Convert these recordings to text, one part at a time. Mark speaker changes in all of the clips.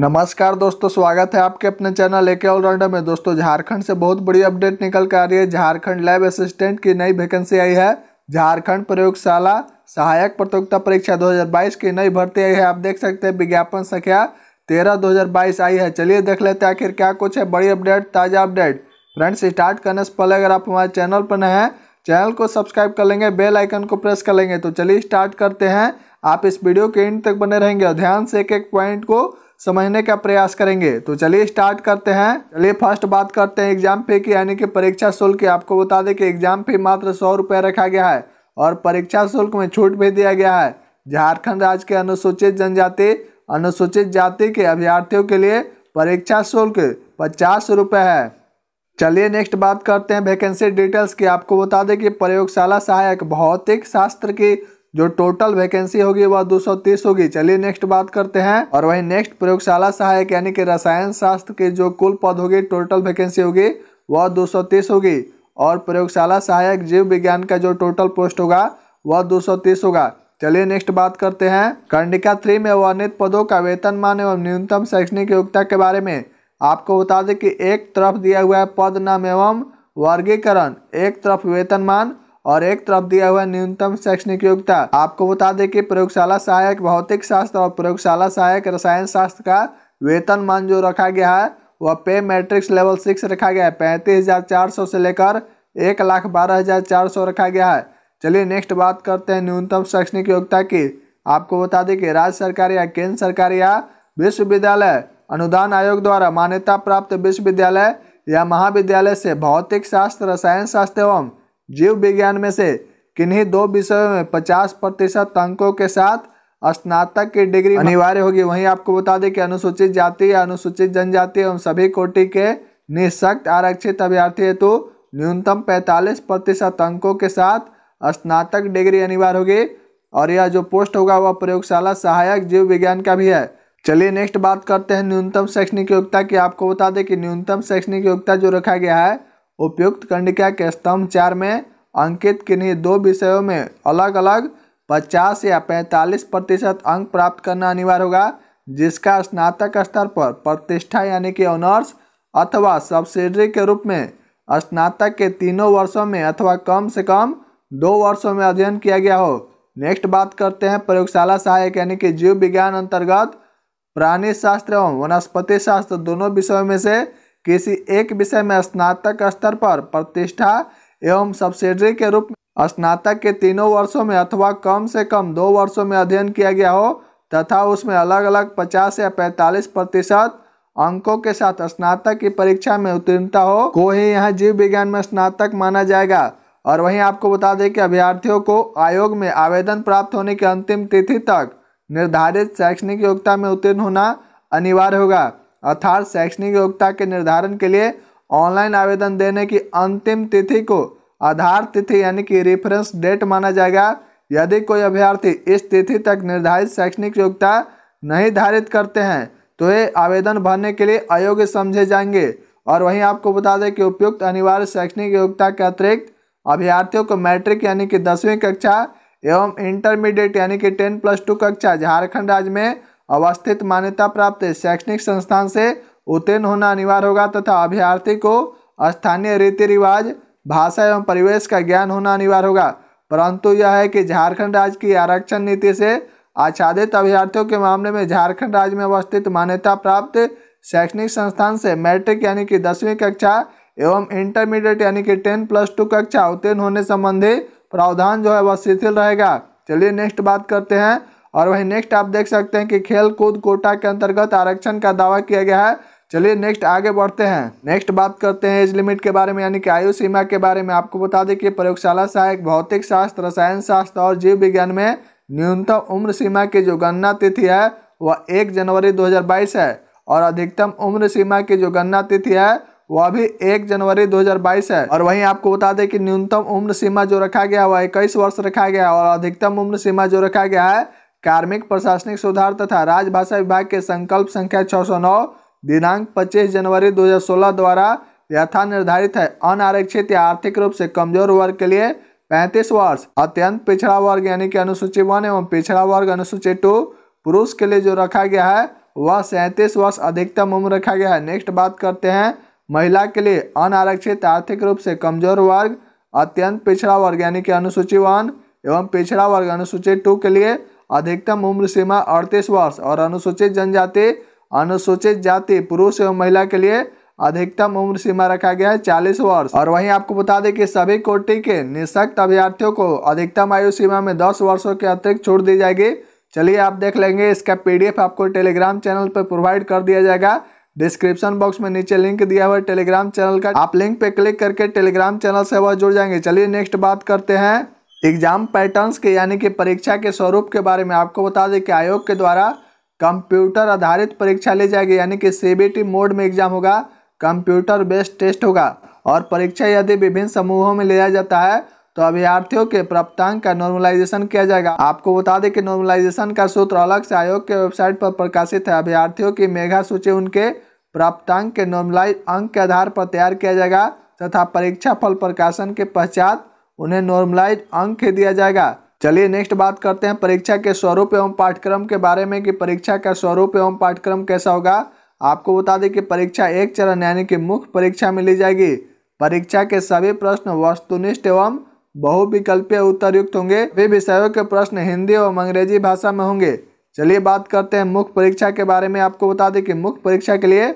Speaker 1: नमस्कार दोस्तों स्वागत है आपके अपने चैनल एके ऑलराउंडर में दोस्तों झारखंड से बहुत बड़ी अपडेट निकल कर आ रही है झारखंड लैब असिस्टेंट की नई वैकेंसी आई है झारखंड प्रयोगशाला सहायक प्रतियोगिता परीक्षा 2022 की नई भर्ती आई है आप देख सकते हैं विज्ञापन संख्या तेरह दो आई है चलिए देख लेते हैं आखिर क्या कुछ है बड़ी अपडेट ताज़ा अपडेट फ्रेंड्स स्टार्ट करने से पहले अगर आप हमारे चैनल पर नए हैं चैनल को सब्सक्राइब कर लेंगे बेल आइकन को प्रेस कर लेंगे तो चलिए स्टार्ट करते हैं आप इस वीडियो के एंड तक बने रहेंगे और ध्यान से एक एक पॉइंट को समझने का प्रयास करेंगे तो चलिए स्टार्ट करते हैं चलिए फर्स्ट बात करते हैं एग्जाम फी की यानी कि परीक्षा शुल्क की आपको बता दें कि एग्जाम फी मात्र सौ रुपये रखा गया है और परीक्षा शुल्क में छूट भी दिया गया है झारखंड राज्य के अनुसूचित जनजाति अनुसूचित जाति के अभ्यार्थियों के लिए परीक्षा शुल्क पचास रुपये है चलिए नेक्स्ट बात करते हैं वैकेंसी डिटेल्स की आपको बता दें कि प्रयोगशाला सहायक भौतिक शास्त्र की जो टोटल वैकेंसी होगी वह 230 होगी चलिए नेक्स्ट बात करते हैं और वही नेक्स्ट प्रयोगशाला सहायक यानी कि रसायन शास्त्र के जो कुल पद होगी टोटल वैकेंसी होगी वह 230 होगी और प्रयोगशाला सहायक जीव विज्ञान का जो टोटल पोस्ट होगा वह 230 होगा चलिए नेक्स्ट बात करते हैं कर्णिका थ्री में वर्णित पदों का वेतन मान एवं न्यूनतम शैक्षणिक योग्यता के बारे में आपको बता दें कि एक तरफ दिया हुआ है पद नाम एवं वर्गीकरण एक तरफ वेतनमान और एक तरफ दिया हुआ न्यूनतम शैक्षणिक योग्यता आपको बता दें कि प्रयोगशाला सहायक भौतिक शास्त्र और प्रयोगशाला सहायक रसायन शास्त्र का वेतन मान जो रखा गया है वह पे मैट्रिक्स लेवल सिक्स रखा गया है पैंतीस हज़ार चार सौ से लेकर एक लाख बारह हज़ार चार सौ रखा गया है चलिए नेक्स्ट बात करते हैं न्यूनतम शैक्षणिक योग्यता की आपको बता दें कि राज्य सरकार या केंद्र सरकार या विश्वविद्यालय अनुदान आयोग द्वारा मान्यता प्राप्त विश्वविद्यालय या महाविद्यालय से भौतिक शास्त्र रसायन शास्त्र एवं जीव विज्ञान में से किन्हीं दो विषयों में पचास प्रतिशत अंकों के साथ स्नातक की डिग्री अनिवार्य होगी वहीं आपको बता दें कि अनुसूचित जाति या अनुसूचित जनजाति एवं सभी कोटि के निःशक्त आरक्षित अभ्यर्थी हेतु न्यूनतम पैंतालीस प्रतिशत अंकों के साथ स्नातक डिग्री अनिवार्य होगी और यह जो पोस्ट होगा वह प्रयोगशाला सहायक जीव विज्ञान का भी है चलिए नेक्स्ट बात करते हैं न्यूनतम शैक्षणिक योग्यता की आपको बता दें कि न्यूनतम शैक्षणिक योग्यता जो रखा गया है उपयुक्त कंडिका के स्तंभ चार में अंकित किन्हीं दो विषयों में अलग अलग 50 या 45 प्रतिशत अंक प्राप्त करना अनिवार्य होगा जिसका स्नातक स्तर पर प्रतिष्ठा यानी कि ऑनर्स अथवा सब्सिडरी के रूप में स्नातक के तीनों वर्षों में अथवा कम से कम दो वर्षों में अध्ययन किया गया हो नेक्स्ट बात करते हैं प्रयोगशाला सहायक यानी कि जीव विज्ञान अंतर्गत प्राणी शास्त्र एवं वनस्पति शास्त्र दोनों विषयों में से किसी एक विषय में स्नातक स्तर पर प्रतिष्ठा एवं सब्सिडरी के रूप में स्नातक के तीनों वर्षों में अथवा कम से कम दो वर्षों में अध्ययन किया गया हो तथा उसमें अलग अलग 50 या 45 प्रतिशत अंकों के साथ स्नातक की परीक्षा में उत्तीर्णता हो को ही यहाँ जीव विज्ञान में स्नातक माना जाएगा और वहीं आपको बता दें कि अभ्यर्थियों को आयोग में आवेदन प्राप्त होने की अंतिम तिथि तक निर्धारित शैक्षणिक योग्यता में उत्तीर्ण होना अनिवार्य होगा अर्थात शैक्षणिक योग्यता के निर्धारण के लिए ऑनलाइन आवेदन देने की अंतिम तिथि को आधार तिथि यानी कि रेफरेंस डेट माना जाएगा यदि कोई अभ्यर्थी इस तिथि तक निर्धारित शैक्षणिक योग्यता नहीं धारित करते हैं तो ये आवेदन भरने के लिए अयोग्य समझे जाएंगे और वहीं आपको बता दें कि उपयुक्त अनिवार्य शैक्षणिक योग्यता के अतिरिक्त अभ्यर्थियों को मैट्रिक यानी कि दसवीं कक्षा एवं इंटरमीडिएट यानी कि टेन प्लस टू कक्षा झारखंड राज्य में अवस्थित मान्यता प्राप्त शैक्षणिक संस्थान से उत्तीर्ण होना अनिवार्य होगा तथा अभ्यर्थी को स्थानीय रीति रिवाज भाषा एवं परिवेश का ज्ञान होना अनिवार्य होगा परंतु यह है कि झारखंड राज्य की आरक्षण नीति से आच्छादित अभ्यर्थियों के मामले में झारखंड राज्य में अवस्थित मान्यता प्राप्त शैक्षणिक संस्थान से मैट्रिक यानी कि दसवीं कक्षा एवं इंटरमीडिएट यानी कि टेन प्लस टू कक्षा उत्तीर्ण होने संबंधी प्रावधान जो है वह शिथिल रहेगा चलिए नेक्स्ट बात करते हैं और वही नेक्स्ट आप देख सकते हैं कि खेल कूद कोटा के अंतर्गत आरक्षण का दावा किया गया है चलिए नेक्स्ट आगे बढ़ते हैं नेक्स्ट बात करते हैं एज लिमिट के बारे में यानी कि आयु सीमा के बारे में आपको बता दें कि प्रयोगशाला सहायक भौतिक शास्त्र रसायन शास्त्र और जीव विज्ञान में न्यूनतम उम्र सीमा की जो गणना तिथि है वह एक जनवरी 2022 है और अधिकतम उम्र सीमा की जो गणना तिथि है वह भी एक जनवरी 2022 है और वहीं आपको बता दें कि न्यूनतम उम्र सीमा जो रखा गया है वह इक्कीस वर्ष रखा गया है और अधिकतम उम्र सीमा जो रखा गया है कार्मिक प्रशासनिक सुधार तथा राजभाषा विभाग के संकल्प संख्या 609 दिनांक 25 जनवरी 2016 द्वारा यथा निर्धारित है अनारक्षित या आर्थिक रूप से कमजोर वर्ग के लिए 35 वर्ष अत्यंत पिछड़ा वर्ग यानी कि अनुसूची वन एवं पिछड़ा वर्ग अनुसूची टू पुरुष के लिए जो रखा गया है वह सैंतीस वर्ष अधिकतम उम्र रखा गया है नेक्स्ट बात करते हैं महिला के लिए अनारक्षित आर्थिक रूप से कमजोर वर्ग अत्यंत पिछड़ा वर्ग यानी कि अनुसूची वन एवं पिछड़ा वर्ग अनुसूची टू के लिए अधिकतम उम्र सीमा अड़तीस वर्ष और अनुसूचित जनजाति अनुसूचित जाति पुरुष एवं महिला के लिए अधिकतम उम्र सीमा रखा गया है चालीस वर्ष और वहीं आपको बता दें कि सभी कोटि के निशक्त अभ्यर्थियों को अधिकतम आयु सीमा में दस वर्षों के अतिरिक्त छूट दी जाएगी चलिए आप देख लेंगे इसका पीडीएफ आपको टेलीग्राम चैनल पर प्रोवाइड कर दिया जाएगा डिस्क्रिप्शन बॉक्स में नीचे लिंक दिया हुआ है टेलीग्राम चैनल का आप लिंक पे क्लिक करके टेलीग्राम चैनल से वह जुड़ जाएंगे चलिए नेक्स्ट बात करते हैं एग्जाम पैटर्न्स के यानी कि परीक्षा के स्वरूप के बारे में आपको बता दें कि आयोग के द्वारा कंप्यूटर आधारित परीक्षा ली जाएगी यानी कि सी मोड में एग्जाम होगा कंप्यूटर बेस्ड टेस्ट होगा और परीक्षा यदि विभिन्न समूहों में लिया जाता है तो अभ्यार्थियों के प्राप्तांक का नॉर्मलाइजेशन किया जाएगा आपको बता दें कि नॉर्मलाइजेशन का सूत्र अलग से आयोग के वेबसाइट पर प्रकाशित है अभ्यार्थियों की मेघा सूची उनके प्राप्तांक के नॉर्मलाइज अंक के आधार पर तैयार किया जाएगा तथा परीक्षा फल प्रकाशन के पश्चात उन्हें नॉर्मलाइज अंक दिया जाएगा चलिए नेक्स्ट बात करते हैं परीक्षा के स्वरूप एवं पाठ्यक्रम के बारे में कि परीक्षा का स्वरूप एवं पाठ्यक्रम कैसा होगा आपको बता दें कि परीक्षा एक चरण यानी कि मुख्य परीक्षा में ली जाएगी परीक्षा के सभी प्रश्न वस्तुनिष्ठ एवं बहुविकल्पीय युक्त होंगे वे विषयों के प्रश्न हिंदी एवं अंग्रेजी भाषा में होंगे चलिए बात करते हैं मुख्य परीक्षा के बारे में आपको बता दें कि मुख्य परीक्षा के लिए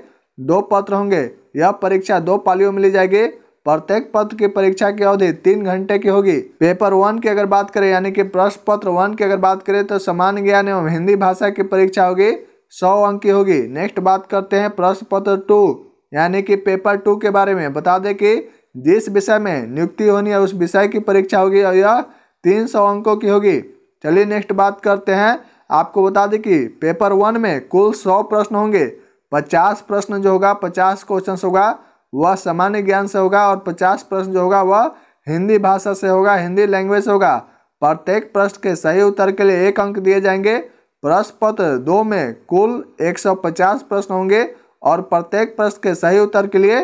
Speaker 1: दो पत्र होंगे यह परीक्षा दो पालियों में ली जाएगी प्रत्येक पत्र की परीक्षा की अवधि तीन घंटे की होगी पेपर वन की अगर बात करें यानी कि प्रश्न पत्र वन की अगर बात करें तो सामान्य ज्ञान एवं हिंदी भाषा की परीक्षा होगी सौ अंक की होगी नेक्स्ट बात करते हैं प्रश्न पत्र टू यानी कि पेपर टू के बारे में बता दें कि जिस विषय में नियुक्ति होनी है उस विषय की परीक्षा होगी और यह तीन सौ अंकों की होगी चलिए नेक्स्ट बात करते हैं आपको बता दें कि पेपर वन में कुल सौ प्रश्न होंगे पचास प्रश्न जो होगा पचास क्वेश्चन होगा वह सामान्य ज्ञान से होगा और पचास प्रश्न जो होगा वह हिंदी भाषा से होगा हिंदी लैंग्वेज होगा प्रत्येक प्रश्न के सही उत्तर के लिए एक अंक दिए जाएंगे प्रश्न पत्र दो में कुल 150 प्रश्न होंगे और प्रत्येक प्रश्न के सही उत्तर के लिए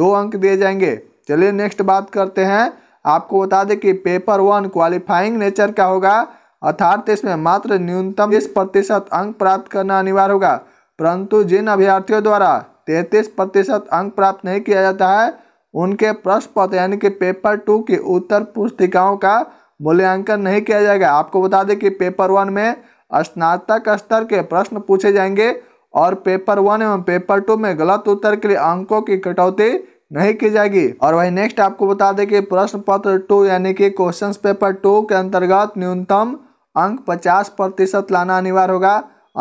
Speaker 1: दो अंक दिए जाएंगे चलिए नेक्स्ट बात करते हैं आपको बता दें कि पेपर वन क्वालिफाइंग नेचर का होगा अर्थात इसमें मात्र न्यूनतम बीस प्रतिशत अंक प्राप्त करना अनिवार्य होगा परंतु जिन अभ्यर्थियों द्वारा तैंतीस प्रतिशत अंक प्राप्त नहीं किया जाता है उनके प्रश्न पत्र यानी कि पेपर टू की उत्तर पुस्तिकाओं का मूल्यांकन नहीं किया जाएगा आपको बता दें कि पेपर वन में स्नातक स्तर के प्रश्न पूछे जाएंगे और पेपर वन एवं पेपर टू में गलत उत्तर के लिए अंकों की कटौती नहीं की जाएगी और वही नेक्स्ट आपको बता दें कि प्रश्न पत्र टू यानी कि क्वेश्चंस पेपर टू के अंतर्गत न्यूनतम अंक पचास प्रतिशत लाना अनिवार्य होगा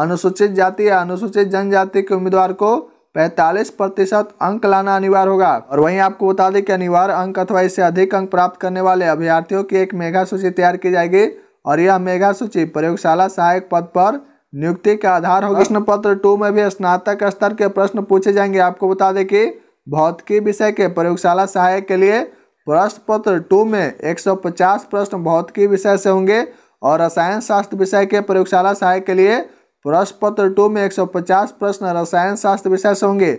Speaker 1: अनुसूचित जाति या अनुसूचित जनजाति के उम्मीदवार को 45 प्रतिशत अंक लाना अनिवार्य होगा और वहीं आपको बता दें कि अनिवार्य अंक अथवा इससे अधिक अंक प्राप्त करने वाले अभ्यर्थियों की एक मेघा सूची तैयार की जाएगी और यह मेघा सूची प्रयोगशाला सहायक पद पर नियुक्ति का आधार होगा प्रश्न पत्र टू में भी स्नातक स्तर के प्रश्न पूछे जाएंगे आपको बता दें कि भौतिकी विषय के प्रयोगशाला सहायक के लिए प्रश्न पत्र टू में एक प्रश्न भौतिकी विषय से होंगे और रसायन शास्त्र विषय के प्रयोगशाला सहायक के लिए प्रश्न पत्र टू में 150 प्रश्न रसायन शास्त्र विषय से होंगे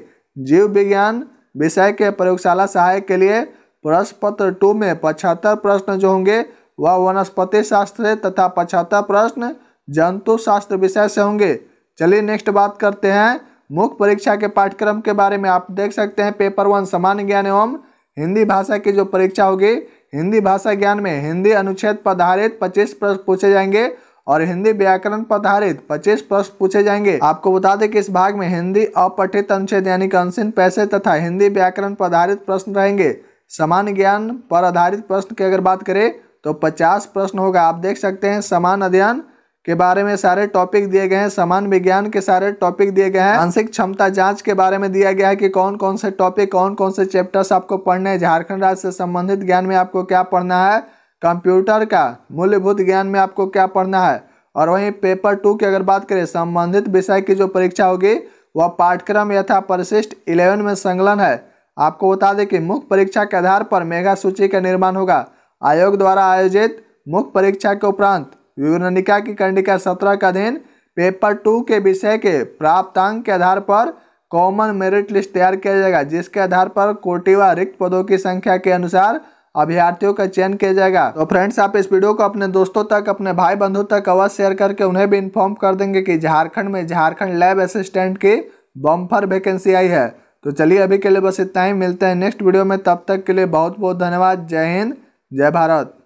Speaker 1: जीव विज्ञान विषय के प्रयोगशाला सहायक के लिए प्रश्न पत्र टू में पचहत्तर प्रश्न जो होंगे वह वनस्पति शास्त्र तथा पचहत्तर प्रश्न जंतु शास्त्र विषय से होंगे चलिए नेक्स्ट बात करते हैं मुख्य परीक्षा के पाठ्यक्रम के बारे में आप देख सकते हैं पेपर वन सामान्य ज्ञान एवं हिंदी भाषा की जो परीक्षा होगी हिंदी भाषा ज्ञान में हिंदी अनुच्छेद पर आधारित पच्चीस प्रश्न पूछे जाएंगे और हिंदी व्याकरण पर आधारित पच्चीस प्रश्न पूछे जाएंगे आपको बता दें कि इस भाग में हिंदी अपठित अनुच्छेद यानी कि पैसे तथा हिंदी व्याकरण पर आधारित प्रश्न रहेंगे समान ज्ञान पर आधारित प्रश्न की अगर बात करें तो पचास प्रश्न होगा आप देख सकते हैं समान अध्ययन के बारे में सारे टॉपिक दिए गए हैं समान विज्ञान के सारे टॉपिक दिए गए हैं आंशिक क्षमता जांच के बारे में दिया गया है कि कौन कौन से टॉपिक कौन कौन से चैप्टर्स आपको पढ़ने हैं झारखंड राज्य से संबंधित ज्ञान में आपको क्या पढ़ना है कंप्यूटर का मूल्यभूत ज्ञान में आपको क्या पढ़ना है और वहीं पेपर टू की अगर बात करें संबंधित विषय की जो परीक्षा होगी वह पाठ्यक्रम यथा परिशिष्ट इलेवन में संलग्न है आपको बता दें कि मुख्य परीक्षा के आधार पर मेगा सूची का निर्माण होगा आयोग द्वारा आयोजित मुख्य परीक्षा के उपरांत विवरणिका की कंडिका सत्रह का अधीन पेपर टू के विषय के प्राप्तांक के आधार पर कॉमन मेरिट लिस्ट तैयार किया जाएगा जिसके आधार पर कोटिवा रिक्त पदों की संख्या के अनुसार अभ्यार्थियों का चयन किया जाएगा तो फ्रेंड्स आप इस वीडियो को अपने दोस्तों तक अपने भाई बंधु तक अवश्य शेयर करके उन्हें भी इन्फॉर्म कर देंगे कि झारखंड में झारखंड लैब असिस्टेंट की बम्फर वैकेंसी आई है तो चलिए अभी के लिए बस इतना ही मिलते हैं नेक्स्ट वीडियो में तब तक के लिए बहुत बहुत धन्यवाद जय हिंद जय भारत